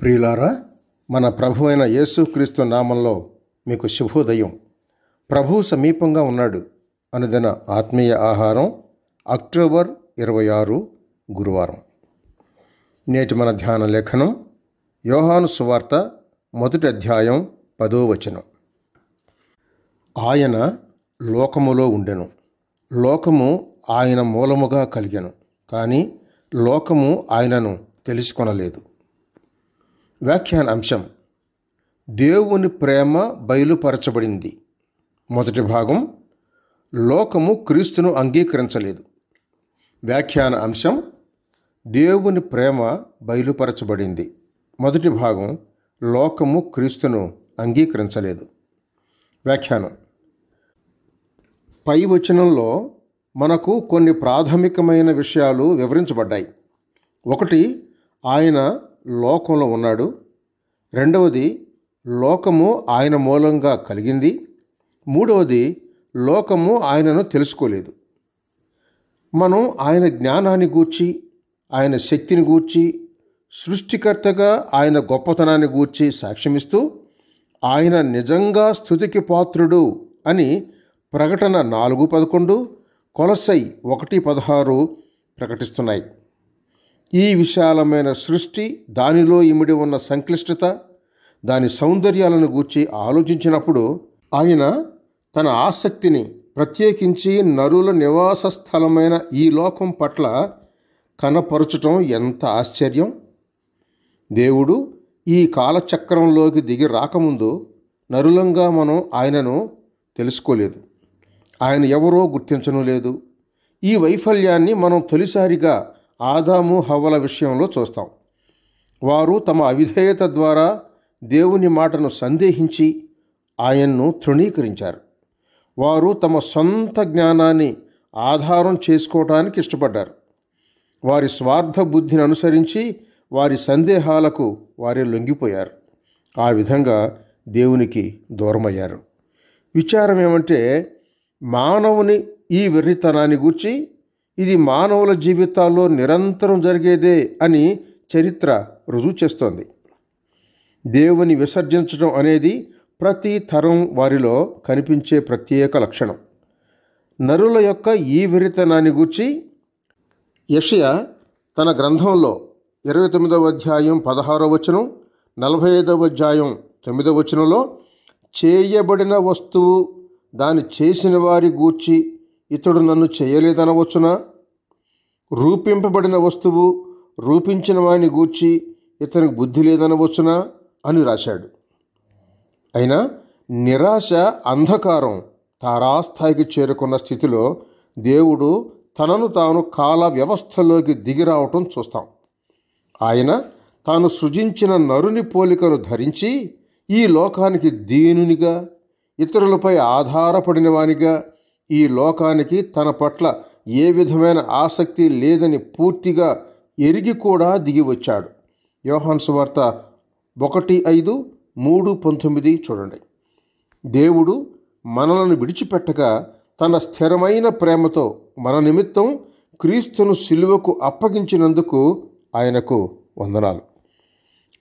ప్రియులారా మన ప్రభు అయిన యేసుక్రీస్తు నామంలో మీకు శుభోదయం ప్రభు సమీపంగా ఉన్నాడు అనుదిన ఆత్మీయ ఆహారం అక్టోబర్ ఇరవై ఆరు గురువారం నేటి మన ధ్యాన లేఖనం యోహాను సువార్త మొదటి అధ్యాయం పదో వచనం ఆయన లోకములో ఉండెను లోకము ఆయన మూలముగా కలిగెను కానీ లోకము ఆయనను తెలుసుకొనలేదు వ్యాఖ్యాన అంశం దేవుని ప్రేమ బయలుపరచబడింది మొదటి భాగం లోకము క్రీస్తును అంగీకరించలేదు వ్యాఖ్యాన అంశం దేవుని ప్రేమ బయలుపరచబడింది మొదటి భాగం లోకము క్రీస్తును అంగీకరించలేదు వ్యాఖ్యానం పై వచనంలో మనకు కొన్ని ప్రాథమికమైన విషయాలు వివరించబడ్డాయి ఒకటి ఆయన లోకంలో ఉన్నాడు రెండవది లోకము ఆయన మూలంగా కలిగింది మూడవది లోకము ఆయనను తెలుసుకోలేదు మనం ఆయన జ్ఞానాన్ని గూర్చి ఆయన శక్తిని గూర్చి సృష్టికర్తగా ఆయన గొప్పతనాన్ని గూర్చి సాక్ష్యమిస్తూ ఆయన నిజంగా స్థుతికి పాత్రుడు అని ప్రకటన నాలుగు పదకొండు కొలసై ఒకటి పదహారు ప్రకటిస్తున్నాయి ఈ విశాలమైన సృష్టి దానిలో ఇమిడి ఉన్న సంక్లిష్టత దాని సౌందర్యాలను గూర్చి ఆలోచించినప్పుడు ఆయన తన ఆసక్తిని ప్రత్యేకించి నరుల నివాస స్థలమైన ఈ లోకం పట్ల కనపరచటం ఎంత ఆశ్చర్యం దేవుడు ఈ కాలచక్రంలోకి దిగి రాకముందు నరులంగా మనం ఆయనను తెలుసుకోలేదు ఆయన ఎవరో గుర్తించను లేదు ఈ వైఫల్యాన్ని మనం తొలిసారిగా ఆదాము హవ్వల విషయంలో చూస్తాం వారు తమ అవిధేయత ద్వారా దేవుని మాటను సందేహించి ఆయన్ను తృణీకరించారు వారు తమ సొంత జ్ఞానాన్ని ఆధారం చేసుకోవటానికి ఇష్టపడ్డారు వారి స్వార్థ బుద్ధిని అనుసరించి వారి సందేహాలకు వారే లొంగిపోయారు ఆ విధంగా దేవునికి దూరమయ్యారు విచారం ఏమంటే మానవుని ఈ వెర్రితనాన్ని గూర్చి ఇది మానవుల జీవితాల్లో నిరంతరం జరిగేదే అని చరిత్ర రుజువు చేస్తోంది దేవుని విసర్జించడం అనేది ప్రతి తరం వారిలో కనిపించే ప్రత్యేక లక్షణం నరుల యొక్క ఈ విరితనాన్ని గూర్చి యషయ తన గ్రంథంలో ఇరవై తొమ్మిదవ అధ్యాయం పదహారో వచనం నలభై ఐదవ అధ్యాయం తొమ్మిదవ వచనంలో చేయబడిన వస్తువు దాని చేసిన వారి గూర్చి ఇతడు నన్ను చేయలేదనవచ్చునా రూపింపబడిన వస్తువు రూపించిన వాని గూర్చి ఇతనికి బుద్ధి లేదనవచ్చునా అని రాశాడు అయినా నిరాశ అంధకారం తారాస్థాయికి చేరుకున్న స్థితిలో దేవుడు తనను తాను కాల వ్యవస్థలోకి దిగిరావటం చూస్తాం ఆయన తాను సృజించిన నరుని పోలికను ధరించి ఈ లోకానికి దీనునిగా ఇతరులపై ఆధారపడిన వానిగా ఈ లోకానికి తన పట్ల ఏ విధమైన ఆసక్తి లేదని పూర్తిగా ఎరిగి కూడా దిగి వచ్చాడు యోహాన్స్ వార్త ఒకటి ఐదు మూడు పంతొమ్మిది చూడండి దేవుడు మనలను విడిచిపెట్టగా తన స్థిరమైన ప్రేమతో మన నిమిత్తం క్రీస్తును సిలువకు అప్పగించినందుకు ఆయనకు వందనాలు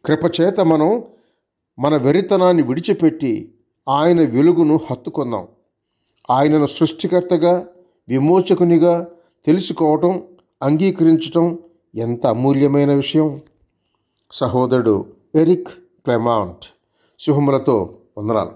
కృపచేత మనం మన వెరితనాన్ని విడిచిపెట్టి ఆయన వెలుగును హత్తుకుందాం ఆయనను సృష్టికర్తగా విమోచకునిగా తెలుసుకోవటం అంగీకరించటం ఎంత అమూల్యమైన విషయం సహోదరుడు ఎరిక్ క్లెమాంట్ శుభములతో వందనాలు